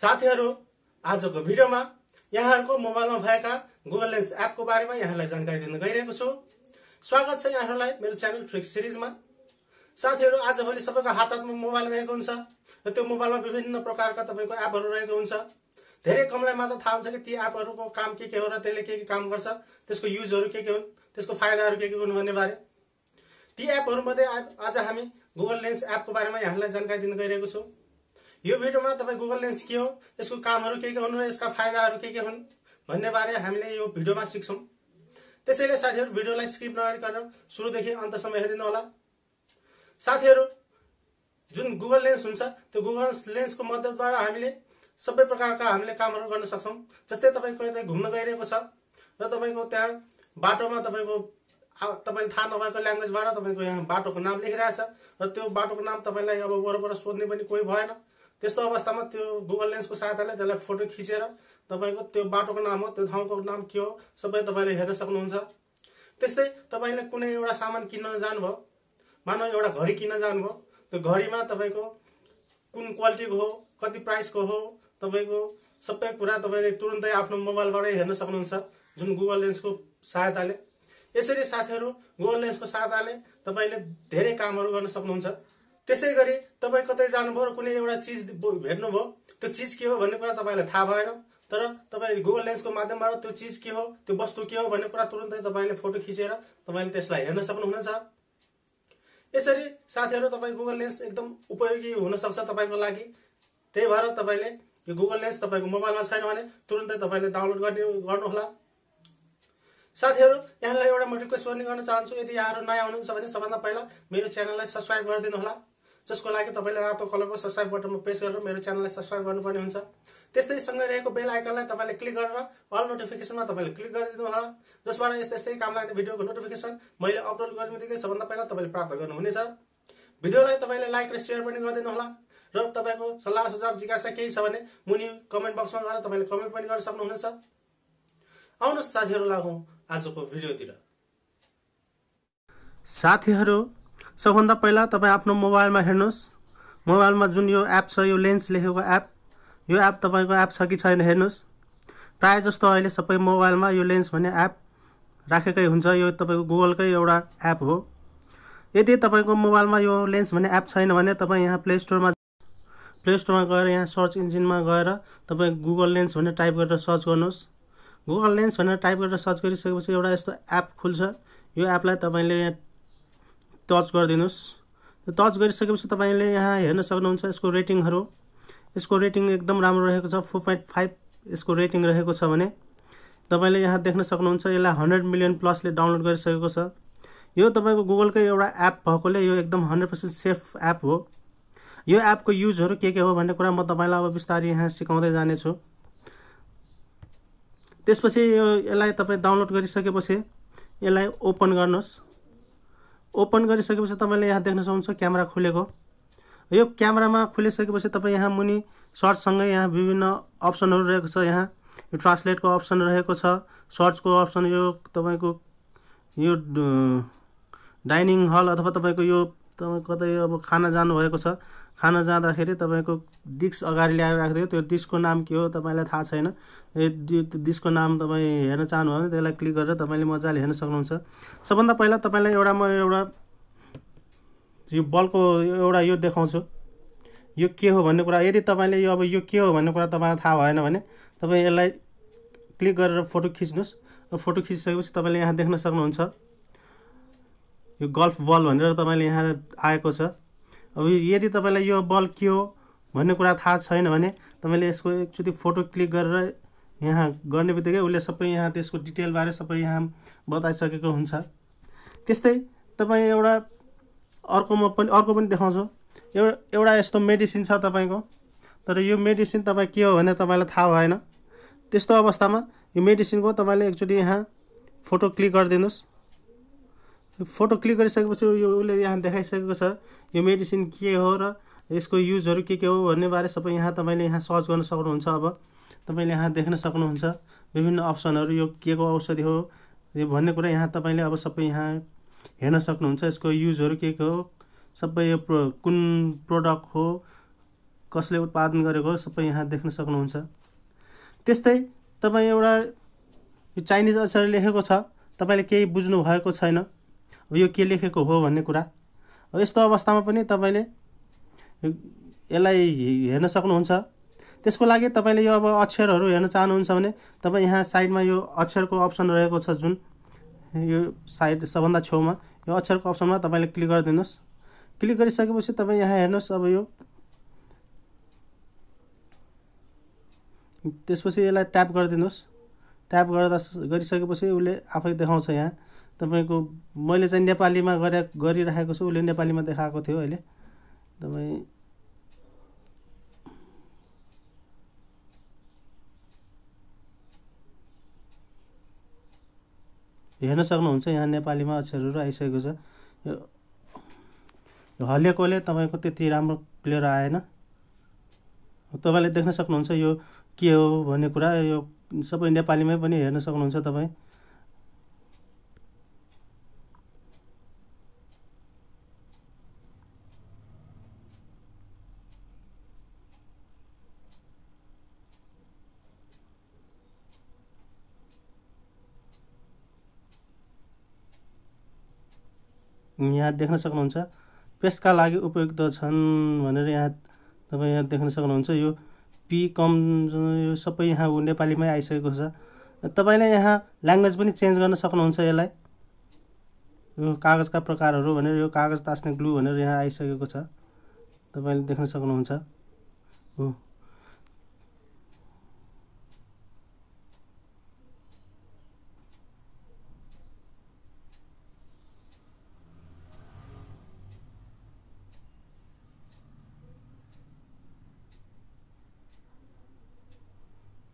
साथीहरू आजको भिडियोमा यहाँहरूको मोबाइलमा भएका गुगल लेन्स एपको बारेमा यहाँहरूलाई जानकारी दिन गइरहेको छु स्वागत छ यहाँहरूलाई मेरो च्यानल ट्रिक सिरिजमा साथीहरू आजभोलि सबैको हात हातमा मोबाइल रहेको हुन्छ र त्यो मोबाइलमा विभिन्न प्रकारका तपाईँको एपहरू रहेको हुन्छ धेरै कमलाई मात्र थाहा हुन्छ कि ती एपहरूको काम के के हो र त्यसले के के काम गर्छ त्यसको युजहरू के के हुन् त्यसको फाइदाहरू के के हुन् भन्ने बारे ती एपहरूमध्ये आज हामी गुगल लेन्स एपको बारेमा यहाँहरूलाई जानकारी दिन गइरहेको छु यो भिडियोमा तपाईँ गुगल लेन्स के हो यसको कामहरू के के हुन् र यसका फाइदाहरू के के हुन् भन्ने बारे हामीले यो भिडियोमा सिक्छौँ त्यसैले साथीहरू भिडियोलाई स्किप नगरिकन सुरुदेखि अन्तसम्म हेरिदिनु होला साथीहरू जुन गुगल लेन्स हुन्छ त्यो गुगल लेन्सको मद्दतबाट हामीले सबै प्रकारका हामीले कामहरू गर्न सक्छौँ जस्तै तपाईँको यता घुम्न गइरहेको छ र तपाईँको त्यहाँ बाटोमा तपाईँको तपाईँले थाहा नभएको ल्याङ्ग्वेजबाट तपाईँको यहाँ बाटोको नाम लेखिरहेछ र त्यो बाटोको नाम तपाईँलाई अब वरपर सोध्ने पनि कोही भएन त्यस्तो अवस्थामा त्यो गुगल लेन्सको सहायताले त्यसलाई फोटो खिचेर तपाईँको त्यो बाटोको नाम हो त्यो ठाउँको नाम के हो सबै तपाईँले हेर्न सक्नुहुन्छ त्यस्तै तपाईँले कुनै एउटा सामान किन्न जानुभयो मानव एउटा घडी किन्न जानुभयो त्यो घडीमा तपाईँको कुन क्वालिटीको हो कति प्राइसको हो तपाईँको सबै कुरा तपाईँले तुरुन्तै आफ्नो मोबाइलबाटै हेर्न सक्नुहुन्छ जुन गुगल लेन्सको सहायताले यसरी साथीहरू गुगल लेन्सको सहायताले तपाईँले धेरै कामहरू गर्न सक्नुहुन्छ त्यसै गरी तपाईँ कतै जानुभयो र कुनै एउटा चिज हेर्नुभयो त्यो चिज के हो भन्ने कुरा तपाईँलाई थाहा भएन तर तपाईँ गुगल लेन्सको माध्यमबाट त्यो चिज के हो त्यो वस्तु के हो भन्ने कुरा तुरन्तै तपाईँले फोटो खिचेर तपाईँले त्यसलाई हेर्न सक्नुहुनेछ यसरी साथीहरू तपाईँ गुगल लेन्स एकदम उपयोगी हुनसक्छ तपाईँको लागि त्यही भएर तपाईँले यो गुगल लेन्स तपाईँको मोबाइलमा छैन भने तुरन्तै तपाईँले डाउनलोड गर्ने गर्नुहोला साथीहरू यहाँलाई एउटा म रिक्वेस्ट पनि गर्न चाहन्छु यदि यहाँहरू नयाँ हुनुहुन्छ भने सबभन्दा पहिला मेरो च्यानललाई सब्सक्राइब गरिदिनुहोला जसको लागि तपाईँले रातो कलरको सब्सक्राइब बटनमा प्रेस गरेर मेरो च्यानललाई सब्सक्राइब गर्नुपर्ने हुन्छ त्यस्तै सँगै रहेको बेल आइकनलाई तपाईँले क्लिक गरेर अल नोटिफिकेसनमा तपाईँले क्लिक गरिदिनु होला जसबाट यस्तै यस्तै काम लाग्ने भिडियोको नोटिफिकेसन मैले अपलोड गर्ने बित्तिकै सबभन्दा पहिला तपाईँले प्राप्त गर्नुहुनेछ भिडियोलाई तपाईँले लाइक र सेयर पनि गरिदिनु होला र तपाईँको सल्लाह सुझाव जिज्ञासा केही छ भने मुनि कमेन्ट बक्समा गएर तपाईँले कमेन्ट पनि गर्न सक्नुहुनेछ आउनुहोस् साथीहरू लागौँ आजको भिडियोतिर साथीहरू सबभन्दा पहिला तपाईँ आफ्नो मोबाइलमा हेर्नुहोस् मोबाइलमा जुन यो एप छ यो लेन्स लेखेको एप यो एप तपाईँको एप छ कि छैन हेर्नुहोस् प्रायः जस्तो अहिले सबै मोबाइलमा यो लेन्स भन्ने एप राखेकै हुन्छ यो तपाईँको गुगलकै एउटा एप हो यदि तपाईँको मोबाइलमा यो लेन्स भन्ने एप छैन भने तपाईँ यहाँ प्ले स्टोरमा प्ले स्टोरमा गएर यहाँ सर्च इन्जिनमा गएर तपाईँ गुगल लेन्स भनेर टाइप गरेर सर्च गर्नुहोस् गुगल लेन्स भनेर टाइप गरेर सर्च गरिसकेपछि एउटा यस्तो एप खुल्छ यो एपलाई तपाईँले यहाँ टच गरिदिनुहोस् टच गरिसकेपछि तपाईँले यहाँ हेर्न सक्नुहुन्छ यसको रेटिङहरू यसको रेटिङ एकदम राम्रो रहेको छ फोर पोइन्ट फाइभ यसको रेटिङ रहेको छ भने तपाईँले यहाँ देख्न सक्नुहुन्छ यसलाई हन्ड्रेड मिलियन प्लसले डाउनलोड गरिसकेको छ यो तपाईँको गुगलकै एउटा एप भएकोले यो एकदम हन्ड्रेड पर्सेन्ट सेफ एप हो यो एपको युजहरू के के हो भन्ने कुरा म तपाईँलाई अब बिस्तारै यहाँ सिकाउँदै जानेछु त्यसपछि यो यसलाई तपाईँ डाउनलोड गरिसकेपछि यसलाई ओपन गर्नुहोस् ओपन गरिसकेपछि तपाईँले यहाँ देख्न सक्नुहुन्छ क्यामेरा खुलेको यो क्यामेरामा खुलिसकेपछि तपाईँ यहाँ मुनि सर्चसँगै यहाँ विभिन्न अप्सनहरू रहेको छ यहाँ यो ट्रान्सलेटको अप्सन रहेको छ सर्चको अप्सन यो तपाईँको यो डाइनिङ हल अथवा तपाईँको यो तपाईँ कतै अब खाना जानुभएको छ खान जाँदाखेरि तपाईँको डिस्क अगाडि ल्याएर राखिदियो त्यो डिस्कको नाम के हो तपाईँलाई थाहा छैन डिस्कको नाम तपाईँ हेर्न चाहनुभयो भने त्यसलाई क्लिक गरेर तपाईँले मजाले हेर्न सक्नुहुन्छ सबभन्दा पहिला तपाईँलाई एउटा म एउटा यो बलको एउटा यो देखाउँछु यो के हो भन्ने कुरा यदि तपाईँले यो अब यो के हो भन्ने कुरा तपाईँलाई थाहा भएन भने तपाईँ यसलाई क्लिक गरेर फोटो खिच्नुहोस् र फोटो खिचिसकेपछि तपाईँले यहाँ देख्न सक्नुहुन्छ यो गल्फ बल भनेर तपाईँले यहाँ आएको छ अब यदि तपाईँलाई यो बल के हो भन्ने कुरा थाहा छैन भने तपाईँले यसको एकचोटि फोटो क्लिक गरेर यहाँ गर्ने बित्तिकै उसले सबै यहाँ त्यसको डिटेलबारे सबै यहाँ बताइसकेको हुन्छ त्यस्तै तपाईँ एउटा अर्को म पनि अर्को पनि देखाउँछु एउटा एउटा यस्तो मेडिसिन छ तपाईँको तर यो मेडिसिन तपाईँ के हो भने तपाईँलाई थाहा भएन त्यस्तो अवस्थामा यो मेडिसिनको तपाईँले एकचोटि यहाँ फोटो क्लिक गरिदिनुहोस् फोटो क्लिक गरिसकेपछि यो उसले यहाँ देखाइसकेको छ यो मेडिसिन के हो र यसको युजहरू के के हो भन्ने बारे सबै यहाँ तपाईँले यहाँ सर्च गर्न सक्नुहुन्छ अब तपाईँले यहाँ देख्न सक्नुहुन्छ विभिन्न अप्सनहरू यो के को औषधि हो यो भन्ने कुरा यहाँ तपाईँले अब सबै यहाँ हेर्न सक्नुहुन्छ यसको युजहरू के के हो सबै यो प्रो कुन प्रोडक्ट हो कसले उत्पादन गरेको हो सबै यहाँ देख्न सक्नुहुन्छ त्यस्तै तपाईँ एउटा यो चाइनिज अक्षर लेखेको छ तपाईँले केही बुझ्नु भएको छैन यो के लेखेको हो भन्ने कुरा अब यस्तो अवस्थामा पनि तपाईँले यसलाई हेर्न सक्नुहुन्छ त्यसको लागि तपाईँले यो अब अक्षरहरू हेर्न चाहनुहुन्छ भने तपाईँ यहाँ साइडमा यो अक्षरको अप्सन रहेको छ जुन यो साइड सबभन्दा छेउमा यो अक्षरको अप्सनमा तपाईँले क्लिक गरिदिनुहोस् क्लिक गरिसकेपछि तपाईँ यहाँ हेर्नुहोस् अब यो त्यसपछि यसलाई ट्याप गरिदिनुहोस् ट्याप गर्दा गरिसकेपछि उसले आफै देखाउँछ यहाँ तपाईँको मैले चाहिँ नेपालीमा गरे गरिराखेको छु उसले नेपालीमा देखाएको थियो अहिले तपाईँ हेर्न सक्नुहुन्छ यहाँ नेपालीमा अक्षरहरू आइसकेको छ यो हलेकोले तपाईँको त्यति राम्रो क्लियर आएन तपाईँले देख्न सक्नुहुन्छ यो के हो भन्ने कुरा यो सबै नेपालीमै पनि हेर्न सक्नुहुन्छ तपाईँ यहाँ देख्न सक्नुहुन्छ पेस्टका लागि उपयुक्त छन् भनेर यहाँ तपाईँ यहाँ देख्न सक्नुहुन्छ यो पी कम यो सबै यहाँ ऊ नेपालीमै आइसकेको छ तपाईँले यहाँ ल्याङ्ग्वेज पनि चेन्ज गर्न सक्नुहुन्छ यसलाई यो कागजका प्रकारहरू भनेर यो कागज तास्ने ग्लु भनेर यहाँ आइसकेको छ तपाईँले देख्न सक्नुहुन्छ हो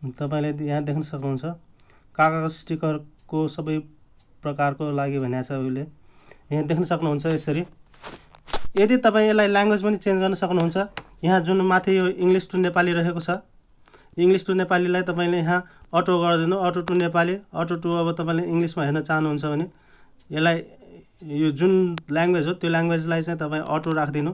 तपाईँले यहाँ देख्न सक्नुहुन्छ काकाको स्टिकरको सबै प्रकारको लागि भने छ उसले यहाँ देख्न सक्नुहुन्छ यसरी यदि तपाईँ यसलाई ल्याङ्ग्वेज पनि चेन्ज गर्न सक्नुहुन्छ यहाँ जुन माथि यो इङ्ग्लिस टु नेपाली रहेको छ इङ्ग्लिस टु नेपालीलाई तपाईँले यहाँ अटो गरिदिनु auto to Nepali auto to अब तपाईँले इङ्ग्लिसमा हेर्न चाहनुहुन्छ भने यसलाई यो जुन ल्याङ्ग्वेज हो त्यो ल्याङ्ग्वेजलाई चाहिँ तपाईँ अटो राखिदिनु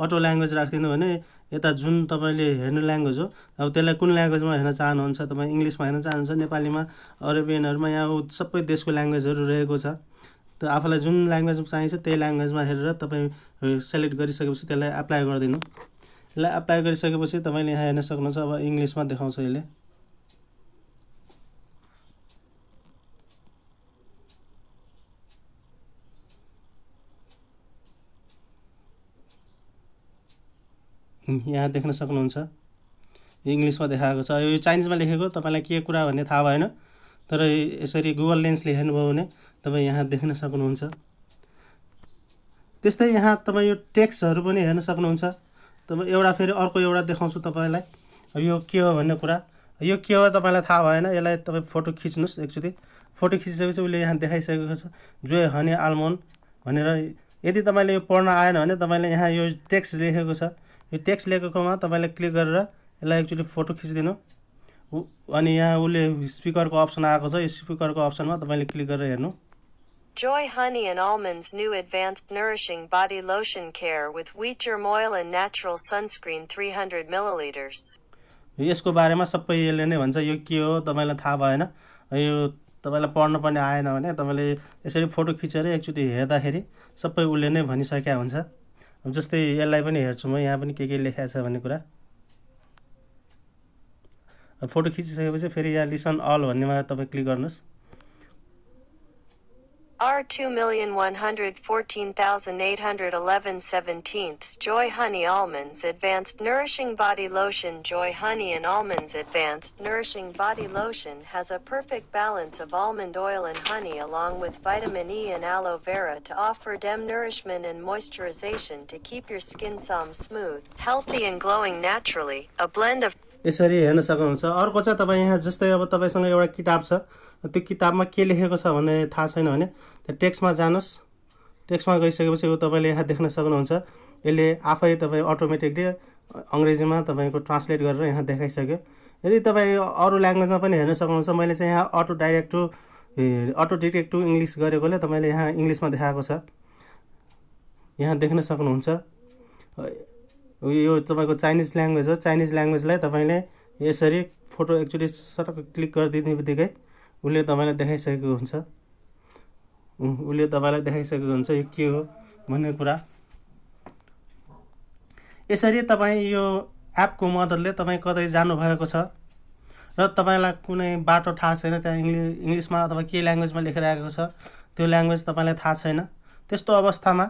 अटो ल्याङ्ग्वेज राखिदिनु भने यता जुन तपाईँले हेर्नु ल्याङ्ग्वेज हो अब त्यसलाई कुन ल्याङ्ग्वेजमा हेर्न चाहनुहुन्छ तपाईँ इङ्ग्लिसमा हेर्न चाहनुहुन्छ नेपालीमा अरेबियनहरूमा यहाँ सबै देशको ल्याङ्ग्वेजहरू रहेको छ त आफूलाई जुन ल्याङ्ग्वेज चाहिन्छ त्यही ल्याङ्ग्वेजमा हेरेर तपाईँ सेलेक्ट गरिसकेपछि त्यसलाई एप्लाई गरिदिनु यसलाई एप्लाई गरिसकेपछि तपाईँले यहाँ हेर्न सक्नुहुन्छ अब इङ्ग्लिसमा देखाउँछ यसले यहाँ देख्न सक्नुहुन्छ इङ्ग्लिसमा देखाएको छ यो चाइनिजमा लेखेको तपाईँलाई के कुरा भन्ने थाहा भएन तर यसरी गुगल लेन्सले हेर्नुभयो भने तपाईँ यहाँ देख्न सक्नुहुन्छ त्यस्तै यहाँ तपाईँ यो टेक्स्टहरू पनि हेर्न सक्नुहुन्छ तपाईँ एउटा फेरि अर्को एउटा देखाउँछु तपाईँलाई यो के हो भन्ने कुरा यो के हो तपाईँलाई थाहा भएन यसलाई तपाईँ फोटो खिच्नुहोस् एकचोटि फोटो खिचिसकेपछि उसले यहाँ देखाइसकेको छ जो हनी आलमोन भनेर यदि तपाईँले यो पढ्न आएन भने तपाईँले यहाँ यो टेक्स्ट लेखेको छ यो टेक्स्ट लेखेकोमा तपाईँले क्लिक गरेर यसलाई एकचोटि फोटो खिचिदिनु अनि यहाँ उसले स्पिकरको अप्सन आएको छ यो स्पिकरको अप्सनमा तपाईँले क्लिक गरेर हेर्नु Joy Honey and Almonds new advanced nourishing body lotion care with wheat germ oil and natural sunscreen 300 milliliters. यसको बारेमा सबै यसले नै भन्छ यो के हो तपाईँलाई थाहा भएन यो तपाईँलाई पढ्न पनि आएन भने तपाईँले यसरी फोटो खिचेर एकचोटि हेर्दाखेरि सबै उसले नै भनिसकेका हुन्छ जस्तै यसलाई पनि हेर्छु म यहाँ पनि के के लेखाएको छ भन्ने कुरा फोटो खिचिसकेपछि फेरि यहाँ लिसन अल भन्नेमा तपाईँ क्लिक गर्नुहोस् R two million one hundred fourteen thousand eight hundred eleven seventeenths Joy Honey Almonds Advanced Nourishing Body Lotion Joy Honey and Almonds Advanced Nourishing Body Lotion has a perfect balance of almond oil and honey along with vitamin E and aloe vera to offer dem nourishment and moisturization to keep your skin some smooth, healthy and glowing naturally. A blend of यसरी हेर्न सक्नुहुन्छ अर्को चाहिँ तपाईँ यहाँ जस्तै अब तपाईँसँग एउटा किताब छ त्यो किताबमा के लेखेको छ भन्ने थाहा छैन भने त्यहाँ टेक्स्टमा जानुहोस् टेक्स्टमा गइसकेपछि ऊ तपाईँले यहाँ देख्न सक्नुहुन्छ यसले आफै तपाईँ अटोमेटिकली अङ्ग्रेजीमा तपाईँको ट्रान्सलेट गरेर यहाँ देखाइसक्यो यदि तपाईँ अरू ल्याङ्ग्वेजमा पनि हेर्न सक्नुहुन्छ मैले चाहिँ यहाँ auto direct to auto detect to English गरेकोले तपाईँले यहाँ इङ्ग्लिसमा देखाएको छ यहाँ देख्न सक्नुहुन्छ यो तपाईँको चाइनिज ल्याङ्ग्वेज हो चाइनिज ल्याङ्ग्वेजलाई तपाईँले यसरी फोटो एक्चुली सटक क्लिक गरिदिने बित्तिकै उसले तपाईँलाई देखाइसकेको हुन्छ उसले तपाईँलाई देखाइसकेको हुन्छ यो के हो भन्ने कुरा यसरी तपाईँ यो एपको मद्दतले तपाईँ कतै जानुभएको छ र तपाईँलाई कुनै बाटो थाहा छैन त्यहाँ इङ्ग्लि इङ्ग्लिसमा अथवा के ल्याङ्ग्वेजमा लेखेर आएको छ त्यो ल्याङ्ग्वेज तपाईँलाई थाहा छैन त्यस्तो अवस्थामा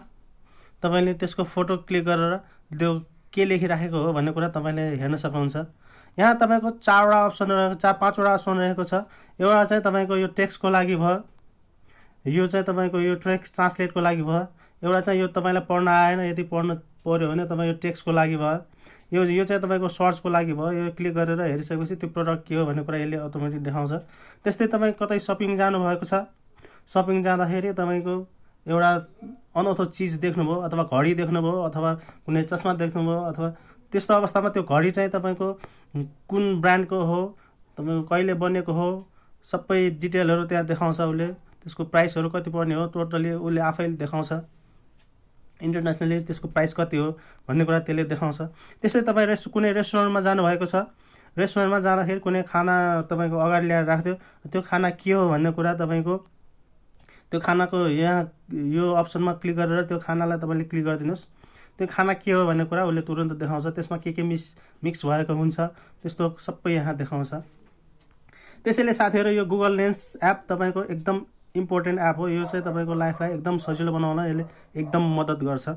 तपाईँले त्यसको फोटो क्लिक गरेर त्यो के लेखिराखेको हो भन्ने कुरा तपाईँले हेर्न सक्नुहुन्छ यहाँ तपाईँको चारवटा अप्सन रहेको चार पाँचवटा अप्सन रहेको छ एउटा चाहिँ तपाईँको यो टेक्स्टको लागि भयो यो चाहिँ तपाईँको यो ट्रेक्स ट्रान्सलेटको लागि भयो एउटा चाहिँ यो तपाईँलाई पढ्न आएन यदि पढ्नु पऱ्यो भने तपाईँ यो टेक्स्टको लागि भयो यो यो चाहिँ तपाईँको सर्चको लागि भयो यो क्लिक गरेर हेरिसकेपछि त्यो प्रडक्ट के हो भन्ने कुरा यसले अटोमेटिक देखाउँछ त्यस्तै तपाईँ कतै सपिङ जानुभएको छ सपिङ जाँदाखेरि तपाईँको एउटा अनौठो चिज देख्नुभयो अथवा घडी देख्नुभयो अथवा कुनै चस्मा देख्नुभयो अथवा त्यस्तो अवस्थामा त्यो घडी चाहिँ तपाईँको कुन ब्रान्डको हो तपाईँको कहिले बनेको हो सबै डिटेलहरू त्यहाँ देखाउँछ उसले त्यसको प्राइसहरू कति पर्ने हो टोटल्ली उसले आफै देखाउँछ इन्टरनेसनली त्यसको प्राइस कति हो भन्ने कुरा त्यसले देखाउँछ त्यस्तै तपाईँ रेस्ट कुनै रेस्टुरेन्टमा जानुभएको छ रेस्टुरेन्टमा जाँदाखेरि कुनै खाना तपाईँको अगाडि ल्याएर राख्थ्यो त्यो खाना के हो भन्ने कुरा तपाईँको त्यो खानाको यहाँ यो अप्सनमा क्लिक गरेर त्यो खानालाई तपाईँले क्लिक गरिदिनुहोस् त्यो खाना के हो भन्ने कुरा उसले तुरन्त देखाउँछ त्यसमा के के मिस मिक्स भएको हुन्छ त्यस्तो सबै यहाँ देखाउँछ त्यसैले साथीहरू यो गुगल लेन्स एप तपाईँको एकदम इम्पोर्टेन्ट एप हो यो चाहिँ तपाईँको लाइफलाई एकदम सजिलो बनाउन यसले एकदम मद्दत गर्छ